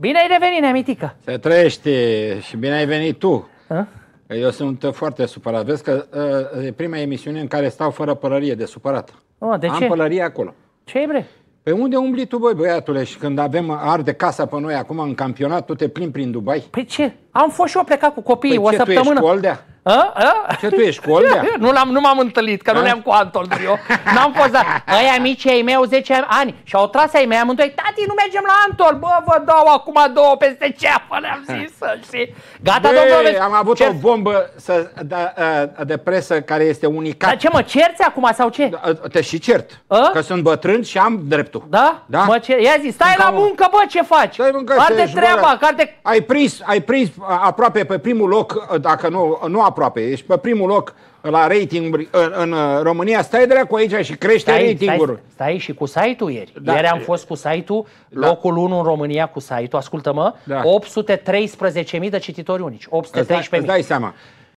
Bine ai revenit, neamitică! Se trăiește și bine ai venit tu! A? Eu sunt foarte supărat. Vezi că uh, e prima emisiune în care stau fără pălărie, de supărat. Oh, de Am ce? pălărie acolo. Ce bre? Pe unde umbli tu, băi, băiatule, și când avem arde casa pe noi acum în campionat, tu te plimbi prin Dubai? Păi ce? Am fost și eu plecat cu copiii păi o ce, săptămână. Tu ești cu a? A? Ce tu ești cu Olbia? Nu, am nu m-am întâlnit, că a? nu ne-am cu Anton eu. N-am fost la... Aia mici ai mei 10 ani și au tras ai mei amândoi. Tati, nu mergem la Antol, bă, vă dau acum două peste ceapă, le-am zis. Și... Gata, domnule. am avut cer... o bombă să, da, de presă care este unicată. Dar ce, mă cerți acum sau ce? Da, te și cert, a? că sunt bătrân și am dreptul. Da? da? Mă cer... Ia zi, stai Încă la muncă, bă, ce faci? Stai muncă, carte treaba, carte... Ai prins, ai prins aproape pe primul loc, dacă nu, nu a aproape. Ești pe primul loc la rating în uh, România. Stai de cu aici și crește stai, ratingul. Stai, stai și cu site-ul ieri. Da. Ieri am fost cu site-ul, da. locul 1 în România cu site-ul. Ascultă-mă, da. 813.000 de cititori unici. 813.000. Îți dai seama.